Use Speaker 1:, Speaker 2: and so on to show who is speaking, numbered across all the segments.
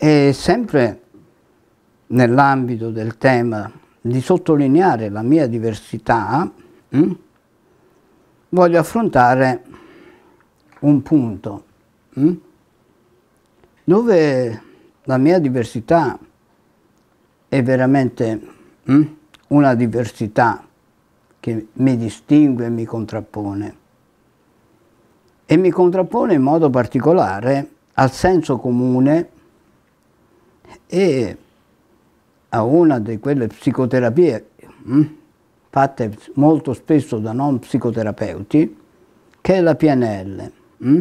Speaker 1: E sempre nell'ambito del tema di sottolineare la mia diversità, mh, hm, voglio affrontare un punto mh, hm, dove la mia diversità è veramente mh, hm, una diversità che mi distingue e mi contrappone. E mi contrappone in modo particolare al senso comune e a una di quelle psicoterapie mh, mm, fatte molto spesso da non psicoterapeuti, che è la PNL, mh, mm,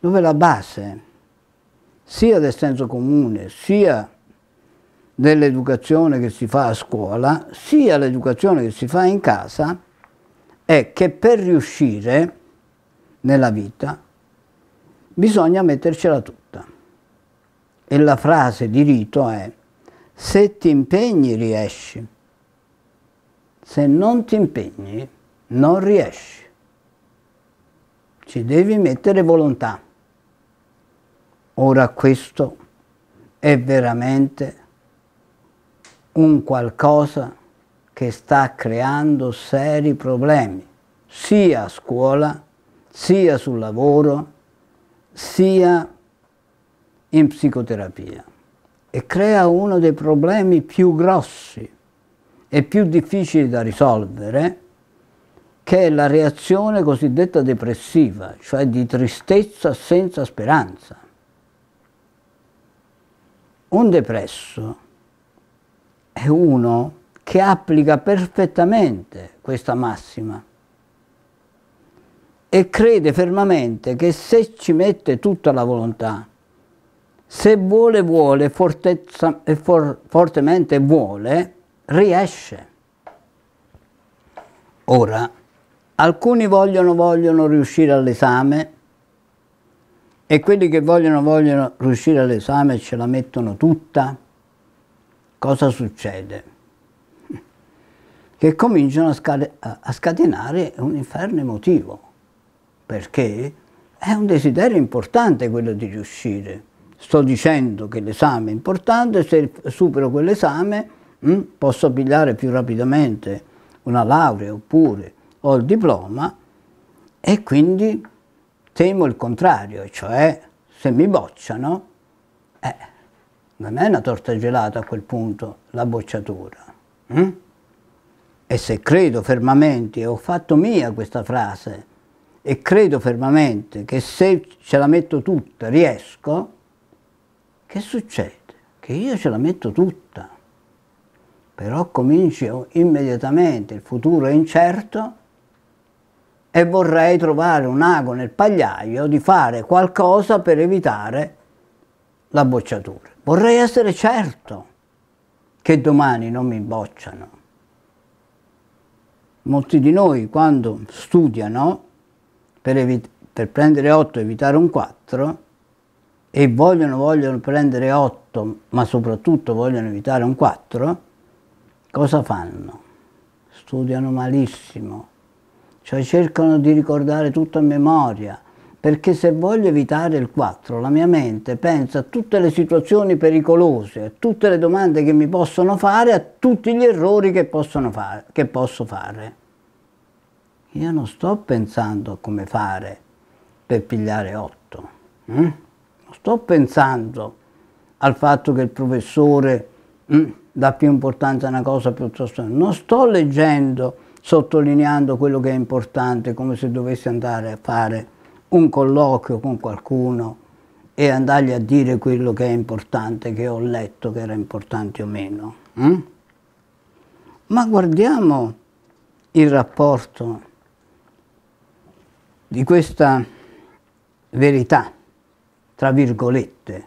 Speaker 1: dove la base sia del senso comune, sia dell'educazione che si fa a scuola, sia l'educazione che si fa in casa, è che per riuscire nella vita bisogna mettercela tutta e la frase di rito è se ti impegni riesci, se non ti impegni non riesci. Ci devi mettere volontà. Ora questo è veramente un qualcosa che sta creando seri problemi, sia a scuola, sia sul lavoro, sia in psicoterapia e crea uno dei problemi più grossi e più difficili da risolvere, che è la reazione cosiddetta depressiva, cioè di tristezza senza speranza. Un depresso è uno che applica perfettamente questa massima e crede fermamente che se ci mette tutta la volontà, se vuole vuole, fortezza, for, fortemente vuole, riesce. Ora, alcuni vogliono vogliono riuscire all'esame e quelli che vogliono vogliono riuscire all'esame ce la mettono tutta, cosa succede? Che cominciano a, scaten a scatenare un inferno emotivo, perché è un desiderio importante quello di riuscire sto dicendo che l'esame è importante, se supero quell'esame mm, posso pigliare più rapidamente una laurea oppure ho il diploma e quindi temo il contrario, cioè se mi bocciano, eh, non è una torta gelata a quel punto la bocciatura. Mh? Mm? E se credo fermamente, ho fatto mia questa frase, e credo fermamente che se ce la metto tutta riesco, che succede? Che io ce la metto tutta, però comincio immediatamente, il futuro è incerto e vorrei trovare un ago nel pagliaio di fare qualcosa per evitare la bocciatura. Vorrei essere certo che domani non mi bocciano. Molti di noi quando studiano per, per prendere 8 e evitare un 4 e vogliono, vogliono prendere 8, ma soprattutto vogliono evitare un 4, cosa fanno? Studiano malissimo, cioè cercano di ricordare tutto a memoria, perché se voglio evitare il 4, la mia mente pensa a tutte le situazioni pericolose, a tutte le domande che mi possono fare, a tutti gli errori che, fare, che posso fare. Io non sto pensando a come fare per pigliare 8. Eh? Non sto pensando al fatto che il professore mh, mm, dà più importanza a una cosa piuttosto che non sto leggendo, sottolineando quello che è importante, come se dovessi andare a fare un colloquio con qualcuno e andargli a dire quello che è importante, che ho letto che era importante o meno. Mh? Mm? Ma guardiamo il rapporto di questa verità tra virgolette,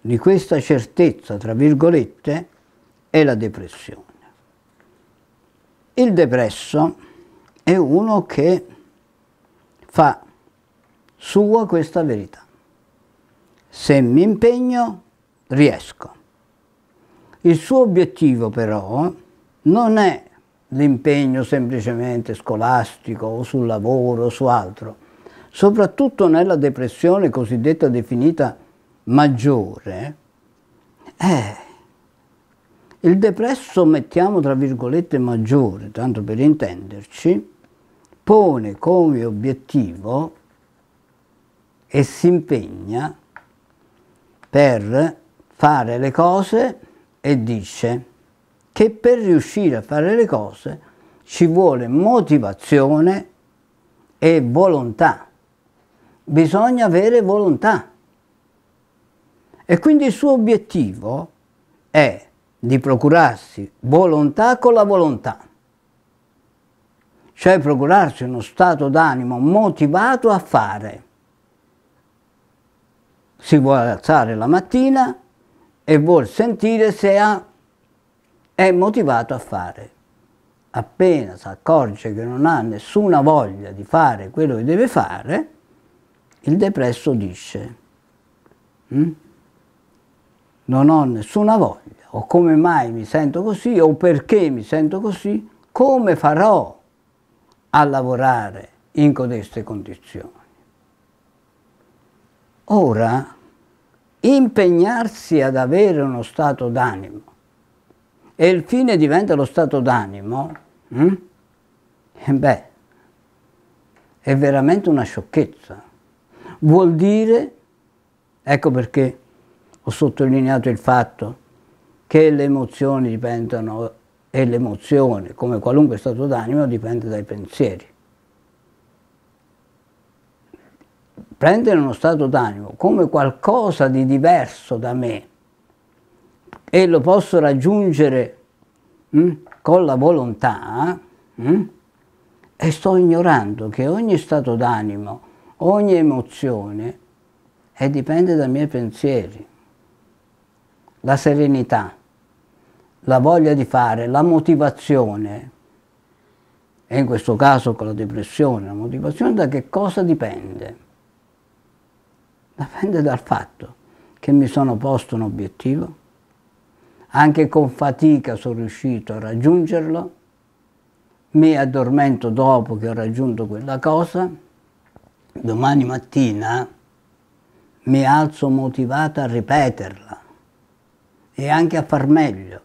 Speaker 1: di questa certezza, tra virgolette, è la depressione. Il depresso è uno che fa sua questa verità. Se mi impegno, riesco. Il suo obiettivo però non è l'impegno semplicemente scolastico o sul lavoro o su altro, soprattutto nella depressione cosiddetta definita maggiore, eh, il depresso, mettiamo tra virgolette maggiore, tanto per intenderci, pone come obiettivo e si impegna per fare le cose e dice che per riuscire a fare le cose ci vuole motivazione e volontà bisogna avere volontà. E quindi il suo obiettivo è di procurarsi volontà con la volontà, cioè procurarsi uno stato d'animo motivato a fare. Si vuole alzare la mattina e vuol sentire se ha, è motivato a fare. Appena si accorge che non ha nessuna voglia di fare quello che deve fare, il depresso dice, mm? non ho nessuna voglia, o come mai mi sento così, o perché mi sento così, come farò a lavorare in codeste condizioni. Ora, impegnarsi ad avere uno stato d'animo e il fine diventa lo stato d'animo, hm? beh, è veramente una sciocchezza vuol dire, ecco perché ho sottolineato il fatto che le emozioni dipendono, e l'emozione, come qualunque stato d'animo, dipende dai pensieri. Prendere uno stato d'animo come qualcosa di diverso da me e lo posso raggiungere mh, hm, con la volontà, mh, hm, e sto ignorando che ogni stato d'animo ogni emozione è eh, dipende dai miei pensieri, la serenità, la voglia di fare, la motivazione, e in questo caso con la depressione, la motivazione da che cosa dipende? Dipende dal fatto che mi sono posto un obiettivo, anche con fatica sono riuscito a raggiungerlo, mi addormento dopo che ho raggiunto quella cosa, domani mattina mi alzo motivata a ripeterla e anche a far meglio.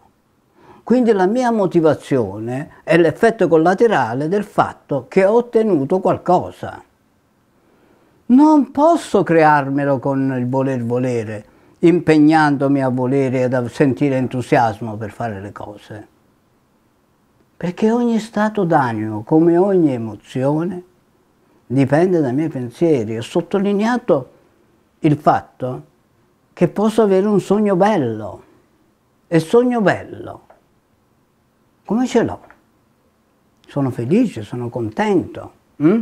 Speaker 1: Quindi la mia motivazione è l'effetto collaterale del fatto che ho ottenuto qualcosa. Non posso crearmelo con il voler volere, impegnandomi a volere e a sentire entusiasmo per fare le cose. Perché ogni stato d'animo, come ogni emozione, dipende dai miei pensieri. Ho sottolineato il fatto che posso avere un sogno bello. E sogno bello, come ce l'ho? Sono felice, sono contento, hm?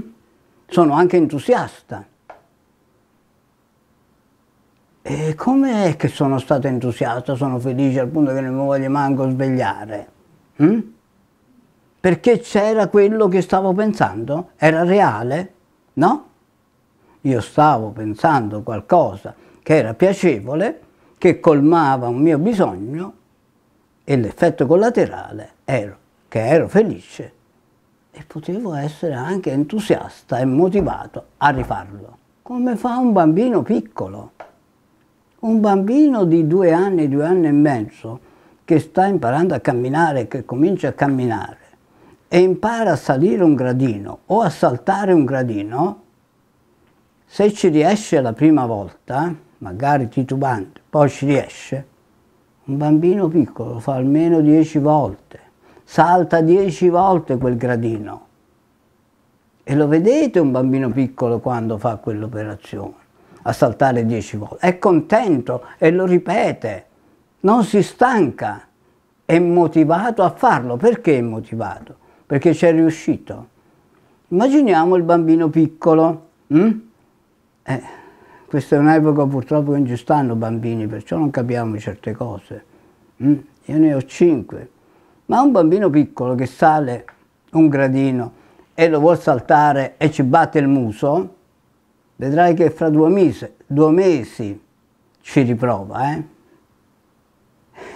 Speaker 1: sono anche entusiasta. E come è che sono stato entusiasta, sono felice al punto che non mi voglio manco svegliare? Hm? Perché c'era quello che stavo pensando? Era reale? no? Io stavo pensando qualcosa che era piacevole, che colmava un mio bisogno e l'effetto collaterale era che ero felice e potevo essere anche entusiasta e motivato a rifarlo. Come fa un bambino piccolo? Un bambino di due anni, due anni e mezzo, che sta imparando a camminare, che comincia a camminare, e impara a salire un gradino o a saltare un gradino, se ci riesce la prima volta, magari titubante, poi ci riesce, un bambino piccolo fa almeno dieci volte, salta dieci volte quel gradino. E lo vedete un bambino piccolo quando fa quell'operazione, a saltare dieci volte. È contento e lo ripete, non si stanca, è motivato a farlo. Perché è motivato? perché ci è riuscito. Immaginiamo il bambino piccolo. Hm? Eh, questa è un'epoca purtroppo che non ci stanno bambini, perciò non capiamo certe cose. Hm? Io ne ho cinque. Ma un bambino piccolo che sale un gradino e lo vuol saltare e ci batte il muso, vedrai che fra due mesi, due mesi ci riprova, eh?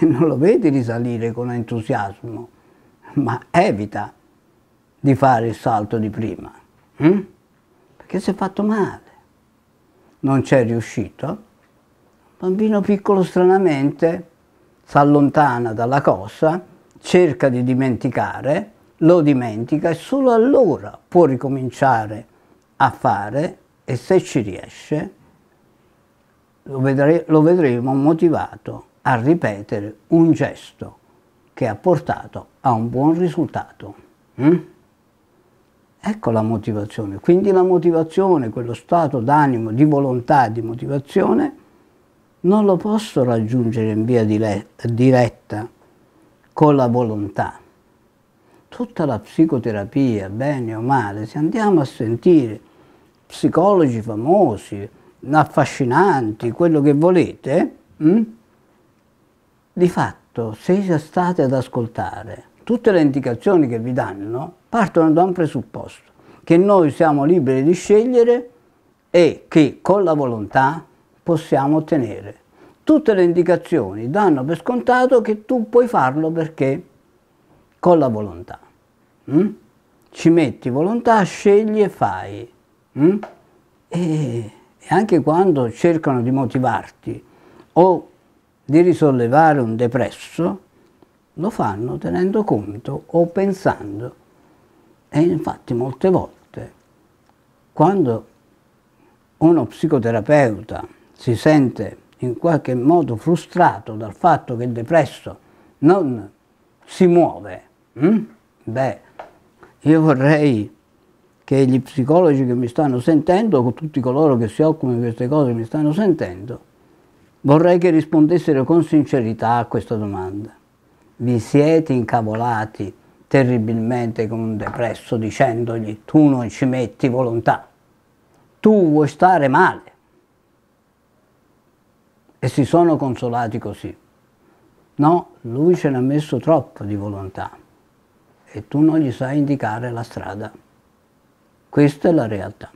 Speaker 1: Non lo vedi risalire con entusiasmo, ma evita di fare il salto di prima, hm? perché si è fatto male, non c'è riuscito. Il bambino piccolo stranamente si allontana dalla cosa, cerca di dimenticare, lo dimentica e solo allora può ricominciare a fare e se ci riesce lo, vedre lo vedremo motivato a ripetere un gesto che ha portato a un buon risultato. Mm? Ecco la motivazione. Quindi la motivazione, quello stato d'animo, di volontà, di motivazione, non lo posso raggiungere in via diretta con la volontà. Tutta la psicoterapia, bene o male, se andiamo a sentire psicologi famosi, affascinanti, quello che volete, mh? Mm, di fatto se state ad ascoltare tutte le indicazioni che vi danno partono da un presupposto, che noi siamo liberi di scegliere e che con la volontà possiamo ottenere. Tutte le indicazioni danno per scontato che tu puoi farlo perché con la volontà. Mm? Ci metti volontà, scegli e fai. Mm? E, anche quando cercano di motivarti o di risollevare un depresso, lo fanno tenendo conto o pensando. E infatti molte volte quando uno psicoterapeuta si sente in qualche modo frustrato dal fatto che il depresso non si muove, hm? beh, io vorrei che gli psicologi che mi stanno sentendo, o tutti coloro che si occupano di queste cose mi stanno sentendo, vorrei che rispondessero con sincerità a questa domanda vi siete incavolati terribilmente con un depresso dicendogli tu non ci metti volontà, tu vuoi stare male. E si sono consolati così. No, lui ce n'ha messo troppo di volontà e tu non gli sai indicare la strada. Questa è la realtà.